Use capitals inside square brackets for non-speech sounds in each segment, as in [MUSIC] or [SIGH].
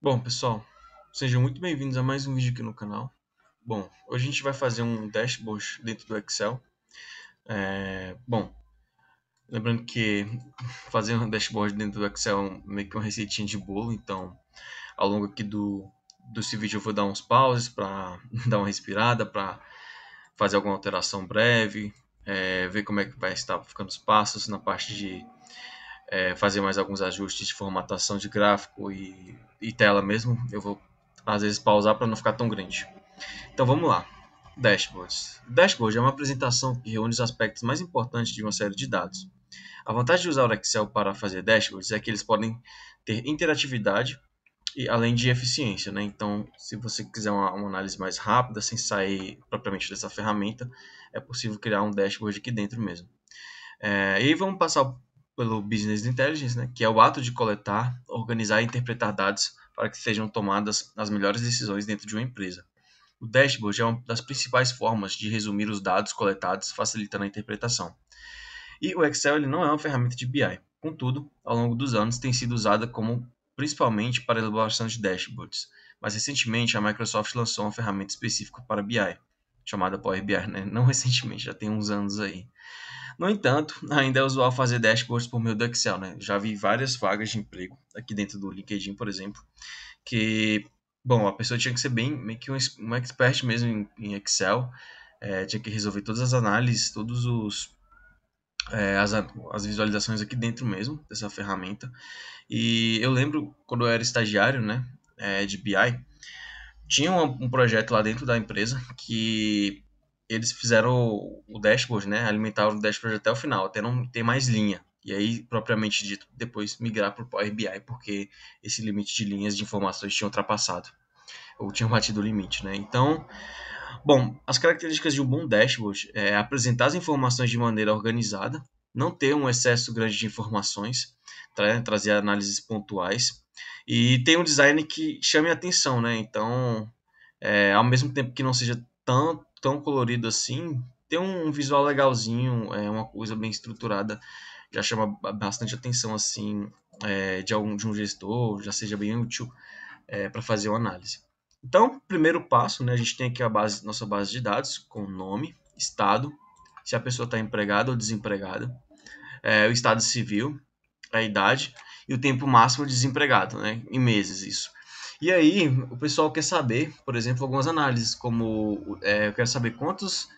Bom, pessoal, sejam muito bem-vindos a mais um vídeo aqui no canal. Bom, hoje a gente vai fazer um dashboard dentro do Excel. É, bom, lembrando que fazer um dashboard dentro do Excel é meio que uma receitinha de bolo, então ao longo aqui do desse vídeo eu vou dar uns pauses para [LAUGHS] dar uma respirada, para fazer alguma alteração breve, é, ver como é que vai estar ficando os passos na parte de é, fazer mais alguns ajustes de formatação de gráfico e, e tela mesmo. Eu vou às vezes pausar para não ficar tão grande. Então vamos lá. Dashboards. Dashboard é uma apresentação que reúne os aspectos mais importantes de uma série de dados. A vantagem de usar o Excel para fazer dashboards é que eles podem ter interatividade e além de eficiência, né? Então, se você quiser uma, uma, análise mais rápida, sem sair propriamente dessa ferramenta, é possível criar um dashboard aqui dentro mesmo. É, e vamos passar pelo Business Intelligence, né, que é o ato de coletar, organizar e interpretar dados para que sejam tomadas as melhores decisões dentro de uma empresa. O dashboard é uma das principais formas de resumir os dados coletados, facilitando a interpretação. E o Excel ele não é uma ferramenta de BI. Contudo, ao longo dos anos tem sido usada como principalmente para elaboração de dashboards. Mas recentemente a Microsoft lançou uma ferramenta específica para BI, chamada Power BI, né? Não recentemente, já tem uns anos aí. No entanto, ainda é usual fazer dashboards por meio do Excel, né? Já vi várias vagas de emprego aqui dentro do LinkedIn, por exemplo, que, bom, a pessoa tinha que ser bem, meio que um, um expert mesmo em, em Excel, é, tinha que resolver todas as análises, todos os é, as, as, visualizações aqui dentro mesmo dessa ferramenta. E eu lembro quando eu era estagiário, né, é, de BI, tinha um, um, projeto lá dentro da empresa que eles fizeram o, dashboard, né? Alimentaram o dashboard até o final, até não ter mais linha. E aí, propriamente dito, depois migrar para o Power BI, porque esse limite de linhas de informações tinha ultrapassado, ou tinha batido o limite, né? Então, bom, as características de um bom dashboard é apresentar as informações de maneira organizada, não ter um excesso grande de informações, tra trazer análises pontuais, e ter um design que chame a atenção, né? Então, é, ao mesmo tempo que não seja tão, tão colorido assim, tem um visual legalzinho, é uma coisa bem estruturada, já chama bastante atenção assim é, de algum de um gestor, já seja bem útil é, para fazer uma análise. Então, primeiro passo, né, a gente tem aqui a base, nossa base de dados com nome, estado, se a pessoa está empregada ou desempregada, é, o estado civil, a idade e o tempo máximo desempregado, né, em meses isso. E aí, o pessoal quer saber, por exemplo, algumas análises, como é, eu quero saber quantos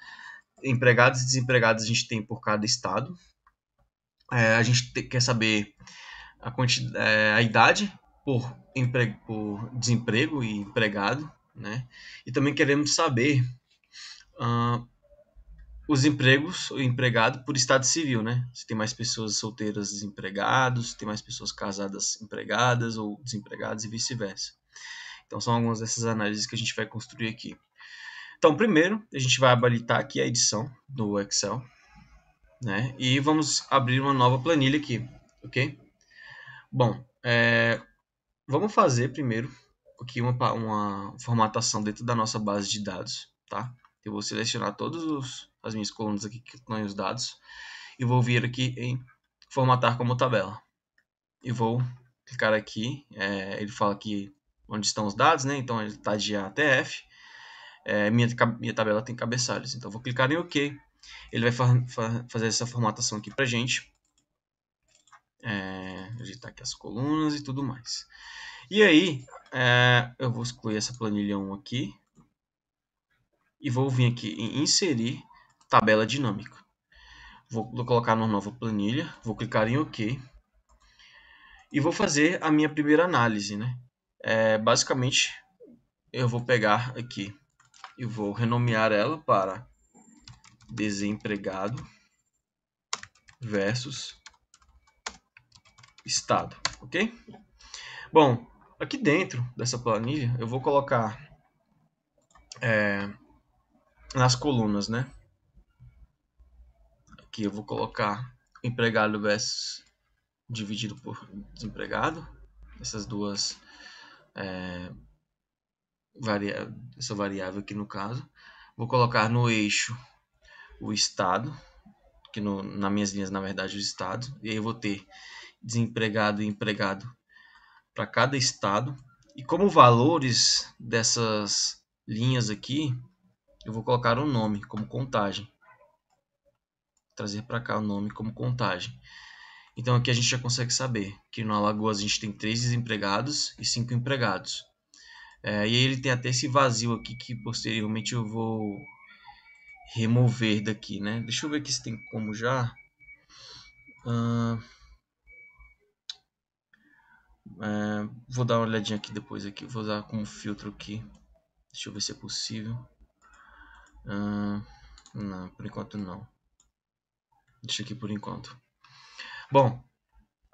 empregados e desempregados a gente tem por cada estado. É, a gente te, quer saber a, é, a idade por, emprego, por desemprego e empregado, né? E também queremos saber uh, os empregos, o empregado por estado civil, né? Se tem mais pessoas solteiras desempregadas, se tem mais pessoas casadas empregadas ou desempregadas e vice-versa. Então são algumas dessas análises que a gente vai construir aqui. Então, primeiro, a gente vai habilitar aqui a edição do Excel, né? E vamos abrir uma nova planilha aqui, ok? Bom, é... vamos fazer primeiro aqui uma, uma formatação dentro da nossa base de dados, tá? Eu vou selecionar todas as minhas colunas aqui que contêm os dados e vou vir aqui em formatar como tabela. E vou clicar aqui, é, ele fala que onde estão os dados, né? Então ele está de A até F. É, minha, minha tabela tem cabeçalhos, então vou clicar em OK. Ele vai fa fa fazer essa formatação aqui para gente. É, aqui as colunas e tudo mais. E aí, é, eu vou excluir essa planilha 1 aqui. E vou vir aqui em inserir tabela dinâmica. Vou colocar numa nova planilha, vou clicar em OK. E vou fazer a minha primeira análise, né? É, basicamente, eu vou pegar aqui e vou renomear ela para desempregado versus estado, ok? Bom, aqui dentro dessa planilha eu vou colocar é, nas colunas, né? Aqui eu vou colocar empregado versus dividido por desempregado, essas duas é, essa variável aqui no caso. Vou colocar no eixo o estado, que no, nas minhas linhas, na verdade, o estado. E aí eu vou ter desempregado e empregado para cada estado. E como valores dessas linhas aqui, eu vou colocar o um nome como contagem. Vou trazer para cá o nome como contagem. Então aqui a gente já consegue saber que no Alagoas a gente tem três desempregados e cinco empregados. É, e aí ele tem até esse vazio aqui que posteriormente eu vou remover daqui, né? Deixa eu ver aqui se tem como já. Uh, é, vou dar uma olhadinha aqui depois aqui. Vou usar como filtro aqui. Deixa eu ver se é possível. Uh, não, por enquanto não. Deixa aqui por enquanto. Bom,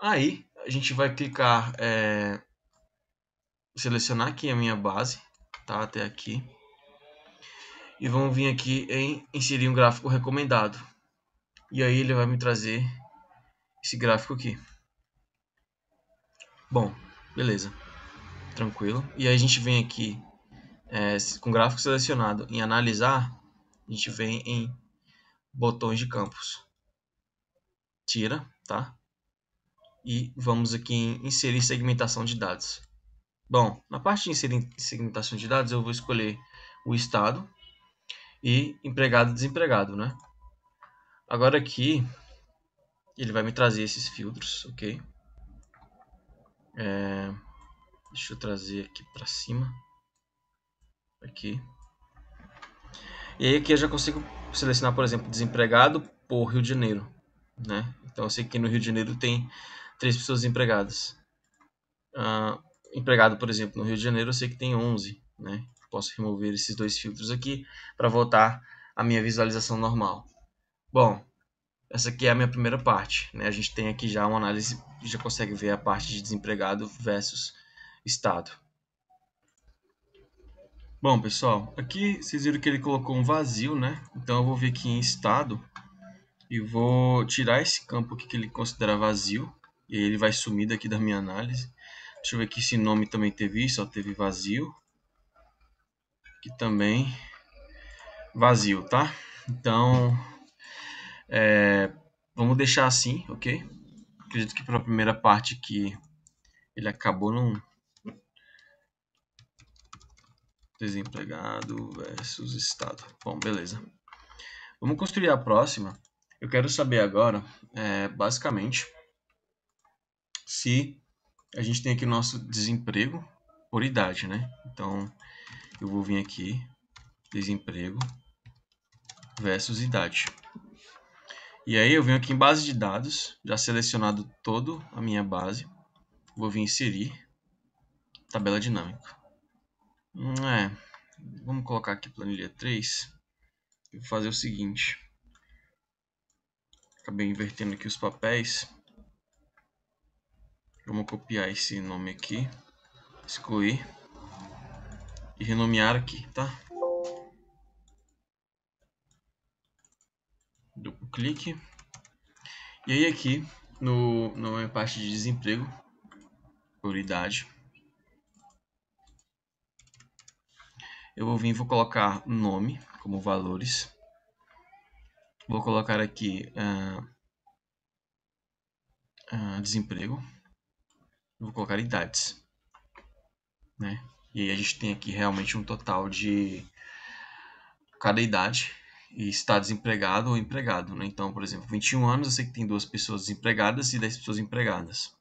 aí a gente vai clicar, é, selecionar aqui a minha base, tá? Até aqui. E vamos vir aqui em inserir um gráfico recomendado. E aí ele vai me trazer esse gráfico aqui. Bom, beleza. Tranquilo. E aí a gente vem aqui é, com gráfico selecionado em analisar, a gente vem em botões de campos. Tira tá? E vamos aqui em inserir segmentação de dados. Bom, na parte de inserir segmentação de dados, eu vou escolher o estado e empregado e desempregado, né? Agora aqui, ele vai me trazer esses filtros, ok? É, deixa eu trazer aqui para cima. Aqui. E aí aqui eu já consigo selecionar, por exemplo, desempregado por Rio de Janeiro né? Então eu sei que no Rio de Janeiro tem três pessoas empregadas. Uh, empregado, por exemplo, no Rio de Janeiro eu sei que tem 11, né? Posso remover esses dois filtros aqui para voltar à minha visualização normal. Bom, essa aqui é a minha primeira parte, né? A gente tem aqui já uma análise, já consegue ver a parte de desempregado versus estado. Bom, pessoal, aqui vocês viram que ele colocou um vazio, né? Então eu vou vir aqui em estado e vou tirar esse campo aqui que ele considera vazio, e ele vai sumir daqui da minha análise. Deixa eu ver aqui se nome também teve isso, teve vazio. que também vazio, tá? Então, é, vamos deixar assim, ok? Acredito que para a primeira parte que ele acabou não... Desempregado versus Estado. Bom, beleza. Vamos construir a próxima eu quero saber agora, é, basicamente, se a gente tem aqui o nosso desemprego por idade, né? Então, eu vou vir aqui, desemprego versus idade. E aí eu venho aqui em base de dados, já selecionado todo a minha base, vou vir inserir tabela dinâmica. Hum, é, vamos colocar aqui planilha 3 Vou fazer o seguinte. Acabei invertendo aqui os papéis. Vamos copiar esse nome aqui, excluir e renomear aqui, tá? Duplo clique. E aí aqui no, na parte de desemprego, por idade, eu vou vir e vou colocar nome como valores. Vou colocar aqui uh, uh, desemprego. Vou colocar idades. Né? E aí a gente tem aqui realmente um total de cada idade e está desempregado ou empregado. Né? Então, por exemplo, 21 anos, eu sei que tem duas pessoas desempregadas e 10 pessoas empregadas.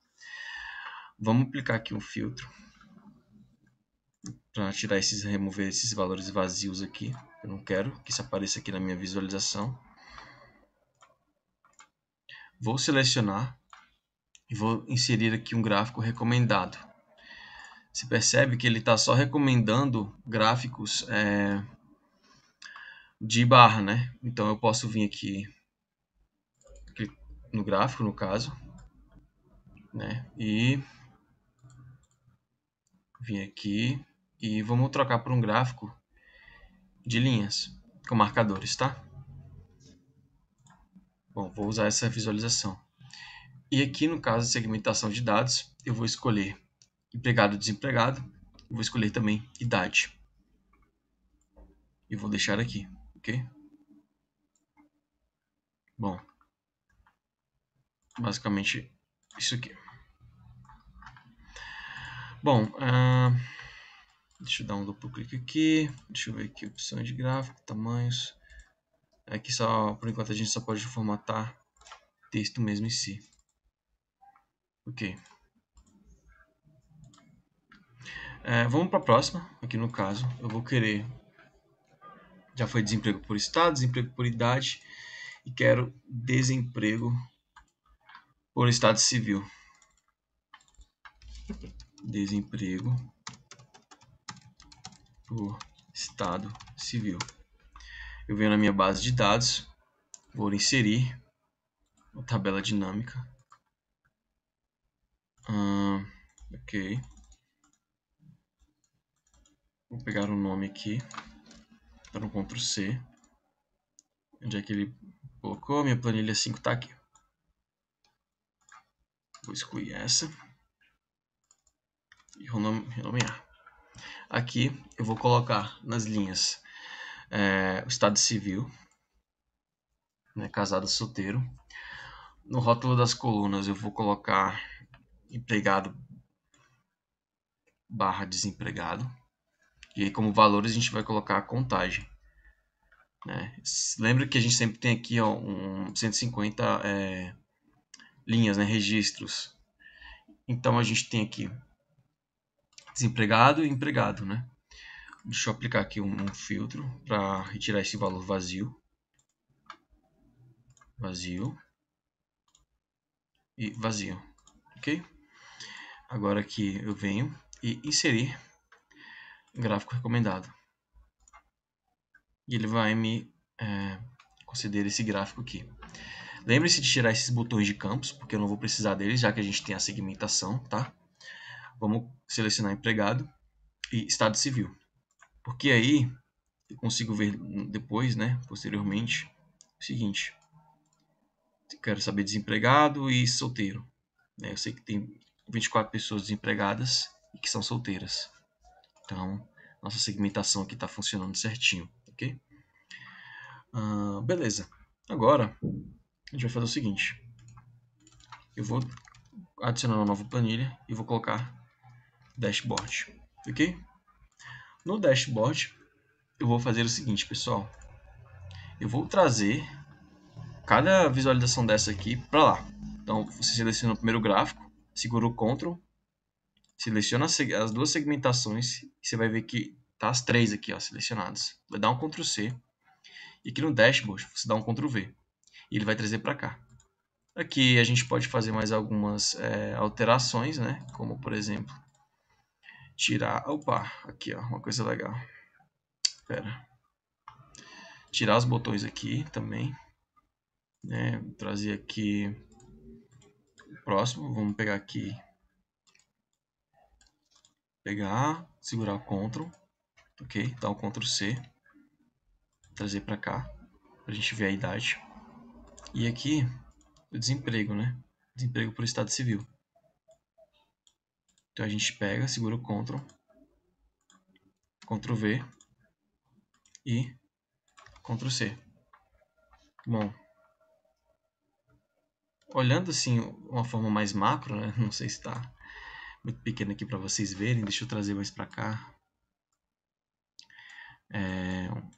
Vamos aplicar aqui um filtro para tirar esses, remover esses valores vazios aqui. Eu não quero que isso apareça aqui na minha visualização. Vou selecionar e vou inserir aqui um gráfico recomendado. Você percebe que ele está só recomendando gráficos é, de barra, né? Então eu posso vir aqui no gráfico, no caso, né? E vim aqui e vamos trocar por um gráfico de linhas com marcadores, tá? Bom, vou usar essa visualização. E aqui no caso de segmentação de dados, eu vou escolher empregado desempregado, vou escolher também idade. E vou deixar aqui, ok? Bom, basicamente isso aqui. Bom, uh, deixa eu dar um duplo clique aqui, deixa eu ver aqui, opções de gráfico, tamanhos, é que só, por enquanto a gente só pode formatar texto mesmo em si. Ok. É, vamos para a próxima. Aqui no caso, eu vou querer. Já foi desemprego por estado, desemprego por idade. E quero desemprego por estado civil. Desemprego por estado civil. Eu venho na minha base de dados, vou inserir uma tabela dinâmica. ok. Vou pegar o um nome aqui, dar tá um Ctrl C. Onde é que ele colocou? Minha planilha 5 está aqui. Vou excluir essa e renomear. Aqui eu vou colocar nas linhas é, o estado civil, né, casado solteiro. No rótulo das colunas eu vou colocar empregado barra desempregado. E aí como valores a gente vai colocar a contagem. Né? Lembra que a gente sempre tem aqui ó, um 150 é, linhas, né, registros. Então a gente tem aqui desempregado e empregado, né? Deixa eu aplicar aqui um, um filtro para retirar esse valor vazio. Vazio. E vazio. Ok? Agora aqui eu venho e inserir gráfico recomendado. E ele vai me é, conceder esse gráfico aqui. Lembre-se de tirar esses botões de campos, porque eu não vou precisar deles, já que a gente tem a segmentação, tá? Vamos selecionar empregado e estado civil. Porque aí eu consigo ver depois, né, posteriormente, o seguinte. Quero saber desempregado e solteiro. Né? Eu sei que tem 24 pessoas desempregadas e que são solteiras. Então, nossa segmentação aqui está funcionando certinho, ok? Ah, beleza. Agora, a gente vai fazer o seguinte. Eu vou adicionar uma nova planilha e vou colocar dashboard, ok? No dashboard, eu vou fazer o seguinte, pessoal. Eu vou trazer cada visualização dessa aqui para lá. Então, você seleciona o primeiro gráfico, segura o Ctrl, seleciona as duas segmentações e você vai ver que tá as três aqui ó, selecionadas. Vai dar um Ctrl C e aqui no dashboard você dá um Ctrl V e ele vai trazer para cá. Aqui a gente pode fazer mais algumas é, alterações, né? como por exemplo tirar, opa, aqui ó, uma coisa legal, espera tirar os botões aqui também, né, trazer aqui o próximo, vamos pegar aqui, pegar, segurar o Ctrl, ok, dar o Ctrl C, trazer para cá, Pra a gente ver a idade, e aqui o desemprego, né, desemprego por estado civil, então a gente pega, segura o Ctrl, Ctrl V e Ctrl C. Bom, olhando assim uma forma mais macro, né? [LAUGHS] não sei se está muito pequeno aqui para vocês verem, deixa eu trazer mais para cá. É, um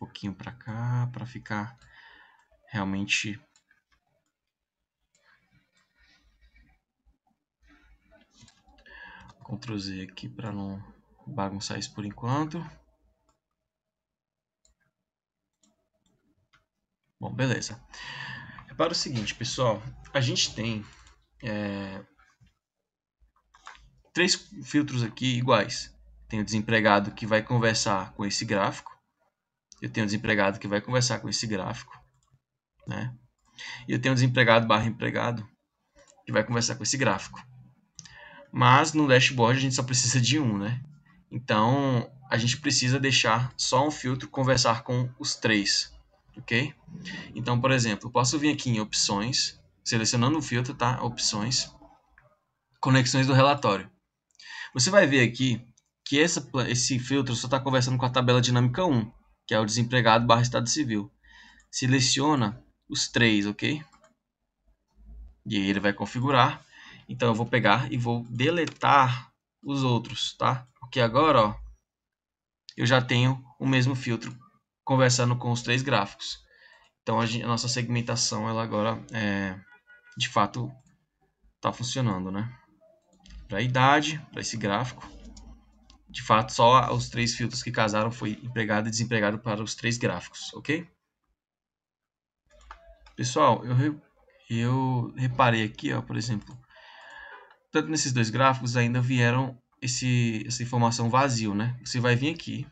pouquinho para cá, para ficar realmente Ctrl Z aqui para não bagunçar isso por enquanto. Bom, beleza. Repara é o seguinte, pessoal. A gente tem é, três filtros aqui iguais. Tem o desempregado que vai conversar com esse gráfico. Eu tenho o desempregado que vai conversar com esse gráfico. Né? E eu tenho o desempregado barra empregado que vai conversar com esse gráfico mas no dashboard a gente só precisa de um, né? Então a gente precisa deixar só um filtro conversar com os três, ok? Então, por exemplo, posso vir aqui em opções, selecionando o filtro, tá? Opções, conexões do relatório. Você vai ver aqui que essa, esse filtro só está conversando com a tabela dinâmica 1, que é o desempregado barra estado civil. Seleciona os três, ok? E aí ele vai configurar então eu vou pegar e vou deletar os outros, tá? Porque agora, ó, eu já tenho o mesmo filtro conversando com os três gráficos. Então a, gente, a nossa segmentação, ela agora é, de fato está funcionando, né? Para a idade, para esse gráfico. De fato, só os três filtros que casaram foi empregado e desempregado para os três gráficos, ok? Pessoal, eu, eu reparei aqui, ó, por exemplo, Portanto, nesses dois gráficos ainda vieram esse, essa informação vazio, né? Você vai vir aqui,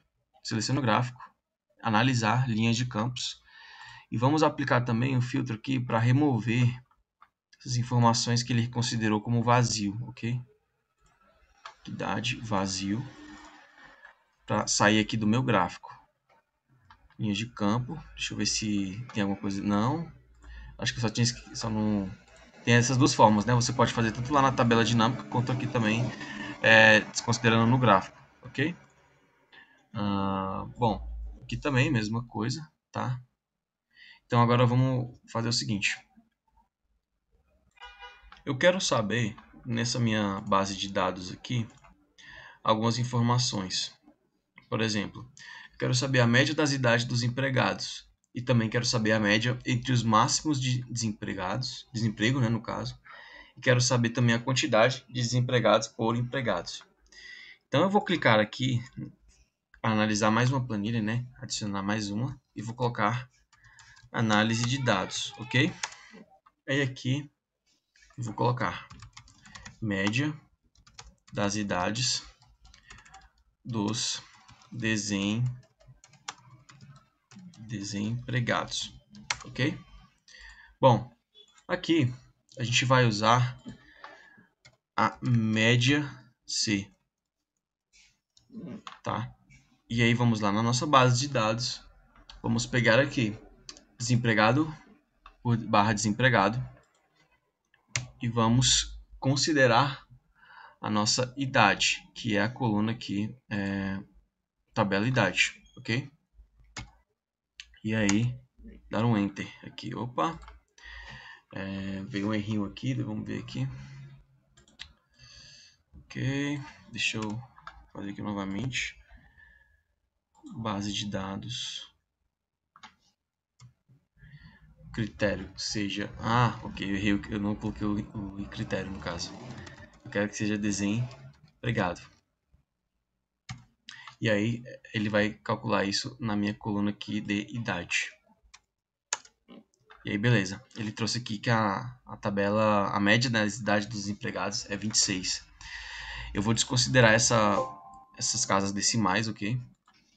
seleciona o gráfico, analisar linhas de campos e vamos aplicar também um filtro aqui para remover essas informações que ele considerou como vazio, ok? Idade, vazio, para sair aqui do meu gráfico. Linhas de campo, deixa eu ver se tem alguma coisa, não, acho que só tinha, só não tem essas duas formas, né? Você pode fazer tanto lá na tabela dinâmica quanto aqui também, é, desconsiderando no gráfico, ok? Ah, bom, aqui também mesma coisa, tá? Então agora vamos fazer o seguinte. Eu quero saber, nessa minha base de dados aqui, algumas informações. Por exemplo, eu quero saber a média das idades dos empregados e também quero saber a média entre os máximos de desempregados, desemprego, né, no caso, e quero saber também a quantidade de desempregados por empregados. Então eu vou clicar aqui, analisar mais uma planilha, né, adicionar mais uma e vou colocar análise de dados, ok? Aí aqui vou colocar média das idades dos desempregados desempregados, ok? Bom, aqui a gente vai usar a média C, tá? E aí vamos lá na nossa base de dados, vamos pegar aqui desempregado por barra desempregado e vamos considerar a nossa idade, que é a coluna aqui, é, tabela idade, ok? e aí dar um enter aqui. Opa, é, veio um errinho aqui, vamos ver aqui. Ok, deixa eu fazer aqui novamente. Base de dados. Critério que seja. Ah, ok, eu errei, eu não coloquei o, o critério no caso. Eu quero que seja desenho. Obrigado. E aí ele vai calcular isso na minha coluna aqui de idade. E aí, beleza. Ele trouxe aqui que a, a tabela, a média né, das idades dos empregados é 26. Eu vou desconsiderar essa, essas casas decimais, ok?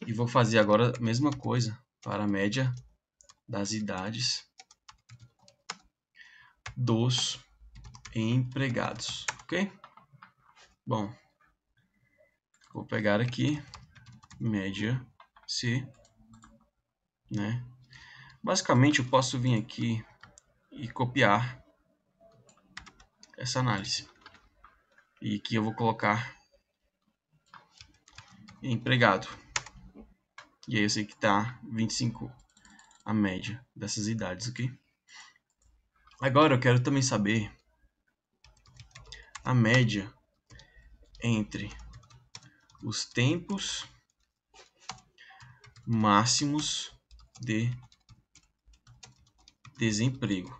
E vou fazer agora a mesma coisa para a média das idades dos empregados, ok? Bom, vou pegar aqui média C, né? Basicamente, eu posso vir aqui e copiar essa análise. E que eu vou colocar empregado. E aí é eu sei que está 25 a média dessas idades, ok? Agora eu quero também saber a média entre os tempos máximos de desemprego.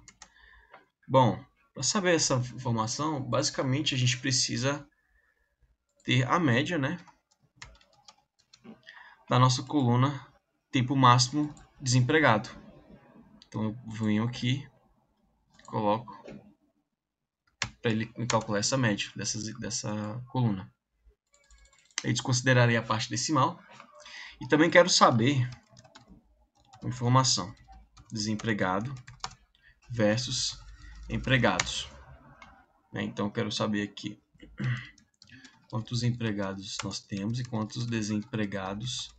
Bom, para saber essa informação, basicamente a gente precisa ter a média, né, da nossa coluna tempo máximo desempregado. Então eu venho aqui, coloco para ele calcular essa média dessa, dessa coluna. Eu desconsiderarei a parte decimal e também quero saber a informação: desempregado versus empregados. Né, então, quero saber aqui [CLEARS THROAT] quantos empregados nós temos e quantos desempregados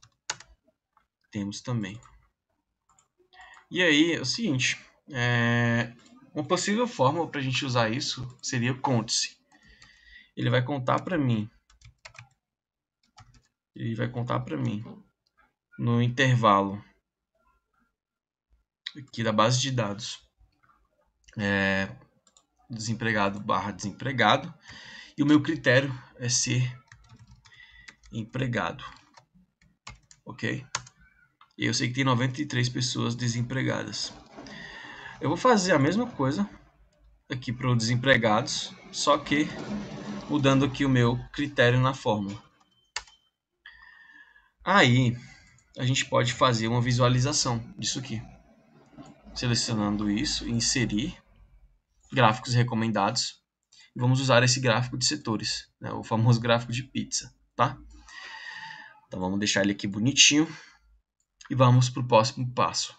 temos também. E aí, é o seguinte: é, uma possível forma para a gente usar isso seria conte-se. Ele vai contar para mim. Ele vai contar para mim no intervalo aqui da base de dados é, desempregado barra desempregado e o meu critério é ser empregado ok eu sei que tem 93 pessoas desempregadas eu vou fazer a mesma coisa aqui para os desempregados só que mudando aqui o meu critério na fórmula aí a gente pode fazer uma visualização disso aqui. Selecionando isso, inserir gráficos recomendados. Vamos usar esse gráfico de setores, né? o famoso gráfico de pizza. Tá? Então vamos deixar ele aqui bonitinho e vamos para o próximo passo.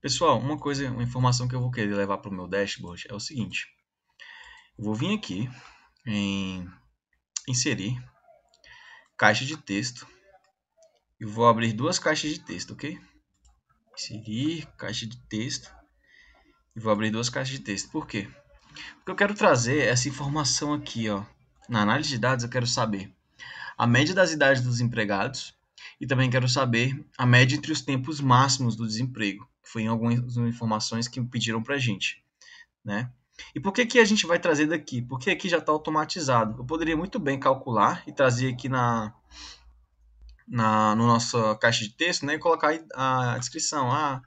Pessoal, uma coisa, uma informação que eu vou querer levar para o meu dashboard é o seguinte. Eu vou vir aqui em inserir caixa de texto e vou abrir duas caixas de texto, ok? Seguir, caixa de texto. E vou abrir duas caixas de texto. Por quê? Porque eu quero trazer essa informação aqui, ó. Na análise de dados, eu quero saber a média das idades dos empregados e também quero saber a média entre os tempos máximos do desemprego, que foi em algumas informações que pediram para a gente, né? E por que, que a gente vai trazer daqui? Porque aqui já está automatizado. Eu poderia muito bem calcular e trazer aqui na, na no nossa caixa de texto né, e colocar a descrição. Ah,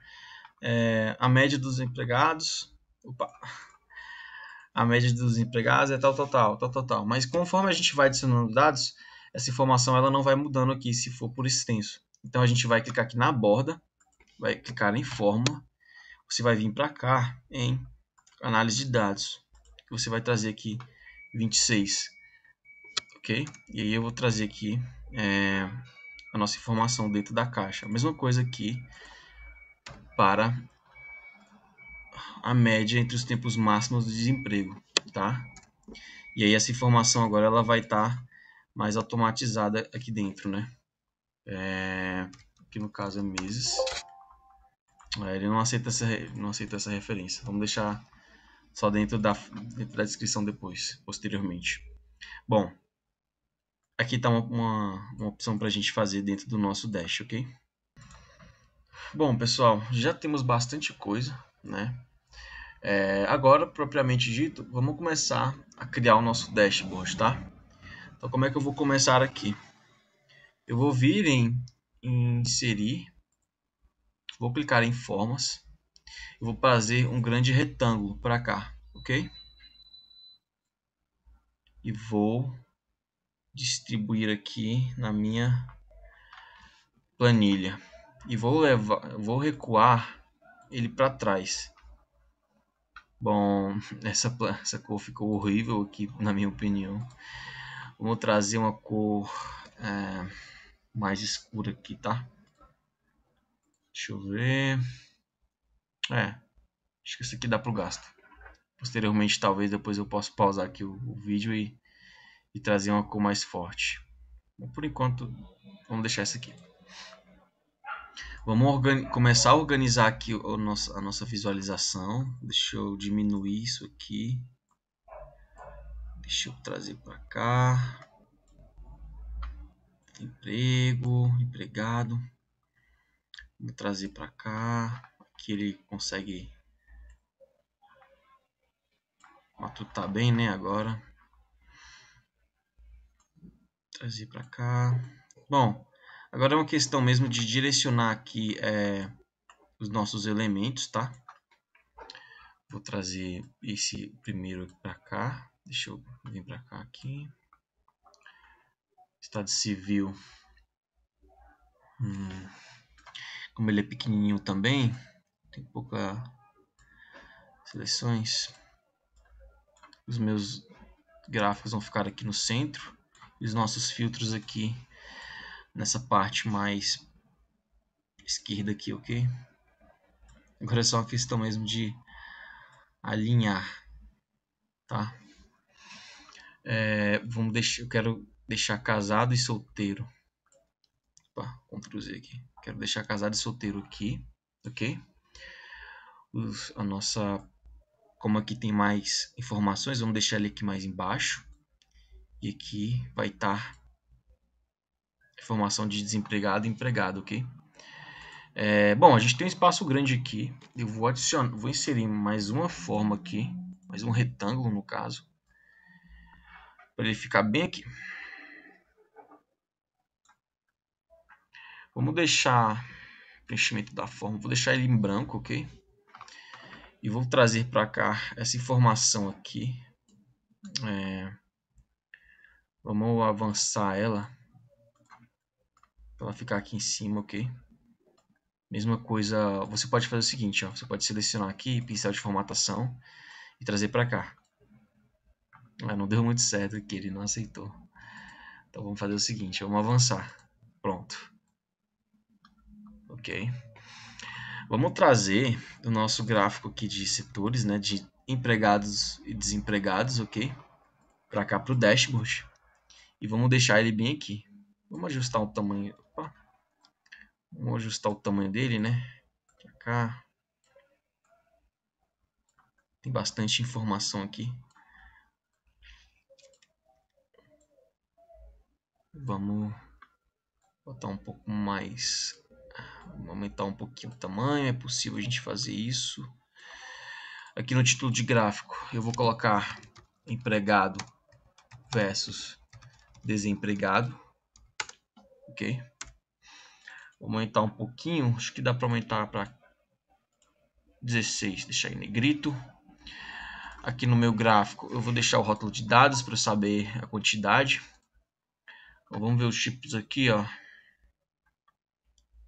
é, a média dos empregados. Opa, a média dos empregados é tal, tal, tal, tal, tal, tal. Mas conforme a gente vai adicionando dados, essa informação ela não vai mudando aqui se for por extenso. Então a gente vai clicar aqui na borda, vai clicar em fórmula, você vai vir para cá em análise de dados, que você vai trazer aqui 26, ok? E aí eu vou trazer aqui é, nossa informação dentro da caixa. Mesma coisa aqui para a média entre os tempos máximos de desemprego, tá? E aí essa informação agora ela vai estar tá mais automatizada aqui dentro, né? É... Aqui no caso é meses. É, ele não aceita essa, não aceita essa referência. Vamos deixar só dentro da, dentro da descrição depois, posteriormente. Bom, aqui está uma, uma, uma, opção para a gente fazer dentro do nosso Dash, ok? Bom, pessoal, já temos bastante coisa, né? É, agora, propriamente dito, vamos começar a criar o nosso dashboard, tá? Então, como é que eu vou começar aqui? Eu vou vir em, em inserir, vou clicar em formas, vou fazer um grande retângulo para cá, ok? E vou distribuir aqui na minha planilha e vou levar, vou recuar ele para trás. Bom, essa, essa cor ficou horrível aqui, na minha opinião. Vou trazer uma cor é, mais escura aqui, tá? Deixa eu ver. É, acho que isso aqui dá pro gasto. Posteriormente, talvez depois eu possa pausar aqui o, o vídeo e e trazer uma cor mais forte. por enquanto, vamos deixar isso aqui. Vamos começar a organizar aqui a nossa, a nossa visualização. Deixa eu diminuir isso aqui. Deixa eu trazer para cá. Emprego, empregado. Vou trazer para cá. Aqui ele consegue matutar bem, né, agora. Trazer para cá. Bom, agora é uma questão mesmo de direcionar aqui é, os nossos elementos, tá? Vou trazer esse primeiro para cá. Deixa eu vir para cá aqui. Estado civil. Hum. Como ele é pequenininho também, tem pouca seleções. Os meus gráficos vão ficar aqui no centro os nossos filtros aqui nessa parte mais esquerda aqui, ok? Agora é só uma questão mesmo de alinhar, tá? É, vamos deixar, eu quero deixar casado e solteiro. Opa, Ctrl Z aqui. Quero deixar casado e solteiro aqui, ok? Os, a nossa, como aqui tem mais informações, vamos deixar ele aqui mais embaixo. E aqui vai estar tá informação de desempregado e empregado, ok? É, bom, a gente tem um espaço grande aqui. Eu vou adicionar, vou inserir mais uma forma aqui, mais um retângulo no caso, para ele ficar bem aqui. Vamos deixar o preenchimento da forma, vou deixar ele em branco, ok? E vou trazer para cá essa informação aqui. É, Vamos avançar ela. Para ela ficar aqui em cima, ok? Mesma coisa, você pode fazer o seguinte, ó, você pode selecionar aqui, pincel de formatação e trazer para cá. Ah, não deu muito certo aqui, ele não aceitou. Então vamos fazer o seguinte, vamos avançar. Pronto. Ok. Vamos trazer o nosso gráfico aqui de setores, né, de empregados e desempregados, ok? Para cá, para o dashboard. E vamos deixar ele bem aqui. Vamos ajustar o tamanho. Opa. Vamos ajustar o tamanho dele, né? Pra cá. Tem bastante informação aqui. Vamos botar um pouco mais. Vamos aumentar um pouquinho o tamanho. É possível a gente fazer isso. Aqui no título de gráfico, eu vou colocar empregado versus desempregado. Ok? Vou aumentar um pouquinho, acho que dá para aumentar para 16, deixar em negrito. Aqui no meu gráfico eu vou deixar o rótulo de dados para saber a quantidade. Então, vamos ver os tipos aqui, ó.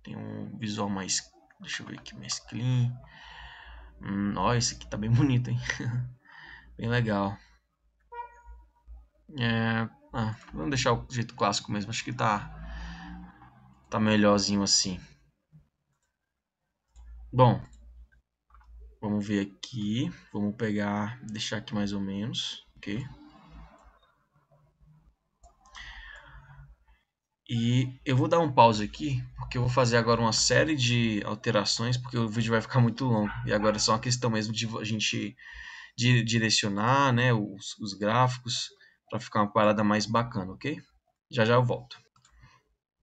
Tem um visual mais, deixa eu ver aqui, mais clean. Hum, ó, esse aqui tá bem bonito, hein? [LAUGHS] bem legal. É, ah, vamos deixar o jeito clássico mesmo. Acho que tá, tá melhorzinho assim. Bom, vamos ver aqui. Vamos pegar, deixar aqui mais ou menos, ok? E eu vou dar um pause aqui, porque eu vou fazer agora uma série de alterações, porque o vídeo vai ficar muito longo. E agora é só uma questão mesmo de a gente direcionar né, os, os gráficos para ficar uma parada mais bacana, ok? Já já eu volto.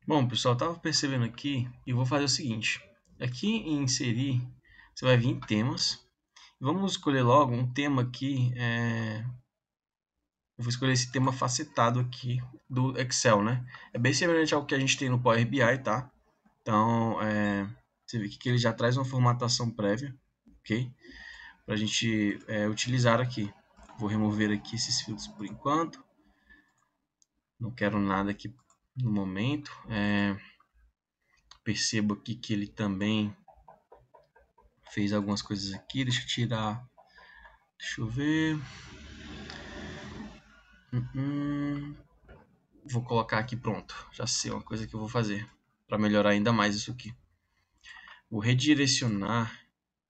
Bom, pessoal, eu tava percebendo aqui e vou fazer o seguinte. Aqui em inserir, você vai vir em temas. Vamos escolher logo um tema aqui. É... Eu vou escolher esse tema facetado aqui do Excel, né? É bem semelhante ao que a gente tem no Power BI, tá? Então, é... você vê que ele já traz uma formatação prévia, ok? Para a gente é, utilizar aqui. Vou remover aqui esses filtros por enquanto. Não quero nada aqui no momento. É, percebo aqui que ele também fez algumas coisas aqui. Deixa eu tirar. Deixa eu ver. Uhum. Vou colocar aqui pronto. Já sei é uma coisa que eu vou fazer para melhorar ainda mais isso aqui. Vou redirecionar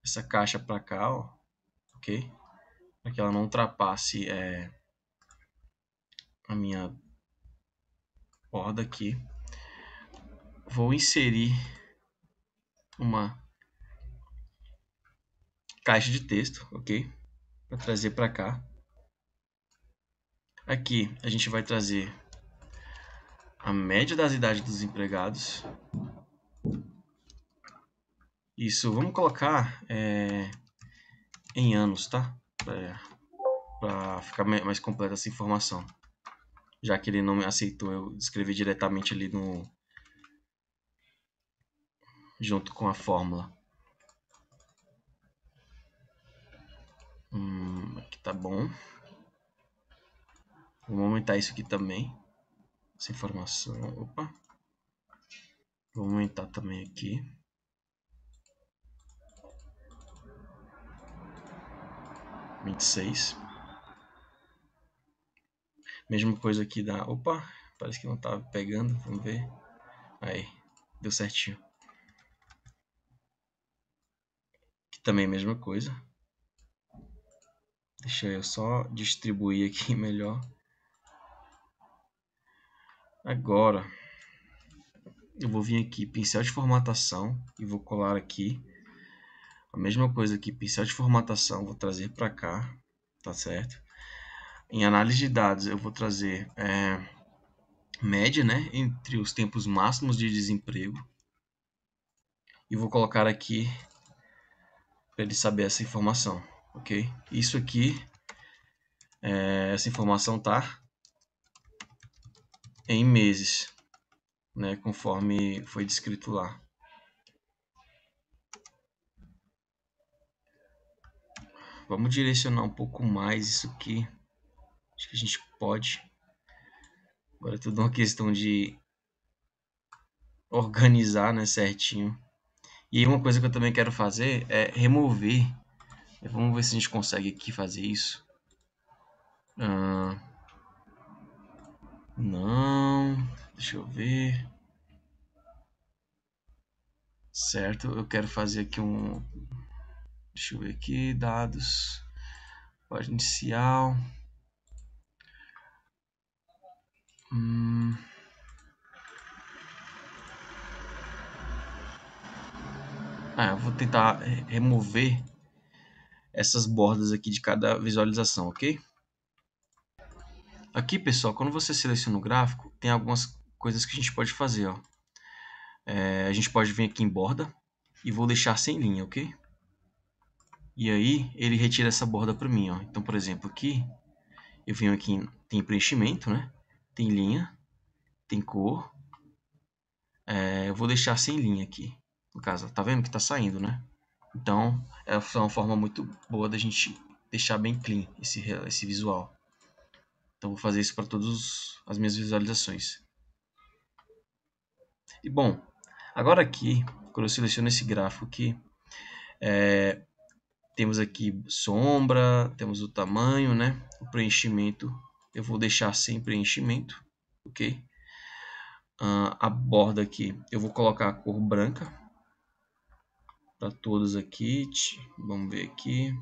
essa caixa para cá, ó. ok? para que ela não ultrapasse é, a minha borda aqui. Vou inserir uma caixa de texto, ok? Para trazer para cá. Aqui a gente vai trazer a média das idades dos empregados. Isso, vamos colocar é, em anos, tá? É, para ficar mais completa essa informação. Já que ele não me aceitou eu escrevi diretamente ali no junto com a fórmula. Hum, aqui tá bom. Vamos aumentar isso aqui também. Essa informação. Opa. Vou aumentar também aqui. 26. Mesma coisa aqui da... Opa, parece que não tá pegando. Vamos ver. Aí, deu certinho. Aqui também é a mesma coisa. Deixa eu só distribuir aqui [LAUGHS] melhor. Agora, eu vou vir aqui, pincel de formatação, e vou colar aqui a mesma coisa aqui, pincel de formatação, vou trazer para cá, tá certo? Em análise de dados, eu vou trazer é, média, né, entre os tempos máximos de desemprego. E vou colocar aqui para ele saber essa informação, ok? Isso aqui, é, essa informação tá em meses, né, conforme foi descrito lá. Vamos direcionar um pouco mais isso aqui. Acho que a gente pode. Agora é tudo uma questão de organizar né, certinho. E uma coisa que eu também quero fazer é remover. É, vamos ver se a gente consegue aqui fazer isso. Ah, não. Deixa eu ver. Certo, eu quero fazer aqui um Deixa eu ver aqui, dados, página inicial. Hum. Ah, eu vou tentar remover essas bordas aqui de cada visualização, ok? Aqui, pessoal, quando você seleciona o gráfico, tem algumas coisas que a gente pode fazer, ó. É, a gente pode vir aqui em borda e vou deixar sem linha, ok? E aí ele retira essa borda para mim, ó. Então, por exemplo, aqui eu venho aqui, tem preenchimento, né? Tem linha, tem cor. É, eu vou deixar sem linha aqui, no caso. Tá vendo que tá saindo, né? Então, é uma é forma muito boa da gente deixar bem clean esse, esse visual. Então, vou fazer isso para todas as minhas visualizações. E bom, agora aqui, quando eu seleciono esse gráfico aqui, é, temos aqui sombra, temos o tamanho, né? O preenchimento eu vou deixar sem preenchimento, ok? Uh, a borda aqui eu vou colocar a cor branca para todos aqui. Vamos ver aqui.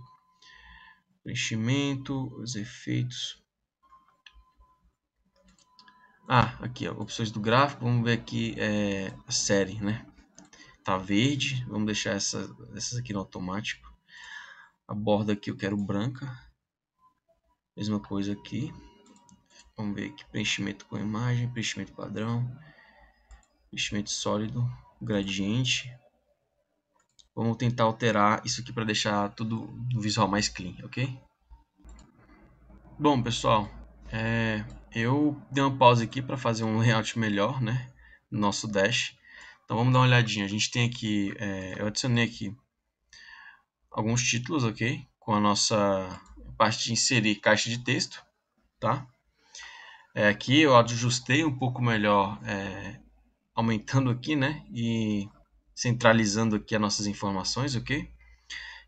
Preenchimento, os efeitos. Ah, aqui ó, opções do gráfico. Vamos ver aqui é, a série, né? Tá verde. Vamos deixar essa, essas aqui no automático. A borda aqui eu quero branca. Mesma coisa aqui. Vamos ver aqui, preenchimento com imagem, preenchimento padrão, preenchimento sólido, gradiente. Vamos tentar alterar isso aqui para deixar tudo no visual mais clean, ok? Bom, pessoal, é, eu dei uma pausa aqui para fazer um layout melhor, né? nosso dash. Então vamos dar uma olhadinha. A gente tem aqui, é, eu adicionei aqui alguns títulos, ok? Com a nossa parte de inserir caixa de texto, tá? É, aqui eu ajustei um pouco melhor, é, aumentando aqui, né? E centralizando aqui as nossas informações, ok?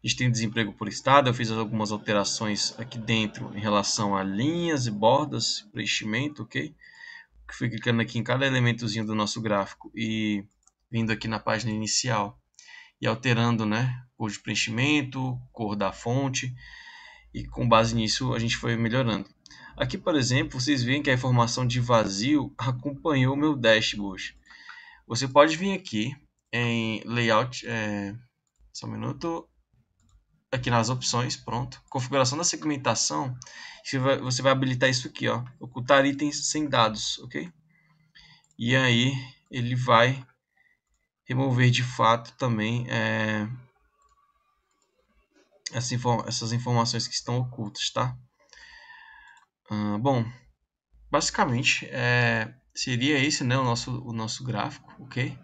A gente tem desemprego por estado, eu fiz algumas alterações aqui dentro em relação a linhas e bordas, preenchimento, ok? Fui clicando aqui em cada elementozinho do nosso gráfico e vindo aqui na página inicial e alterando, né, cor de preenchimento, cor da fonte, e com base nisso a gente foi melhorando. Aqui, por exemplo, vocês veem que a informação de vazio acompanhou o meu dashboard. Você pode vir aqui em layout, é, só um minuto, aqui nas opções, pronto. Configuração da segmentação, você vai, você vai habilitar isso aqui, ó, ocultar itens sem dados, ok? E aí ele vai remover de fato também é, essa inform essas informações que estão ocultas, tá? bom, basicamente é, seria esse né, o, nosso, o nosso gráfico, ok?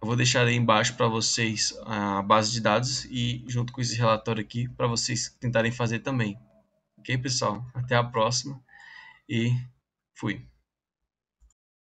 Eu vou deixar aí embaixo para vocês a base de dados e junto com esse relatório aqui para vocês tentarem fazer também. Ok, pessoal? Até a próxima e fui.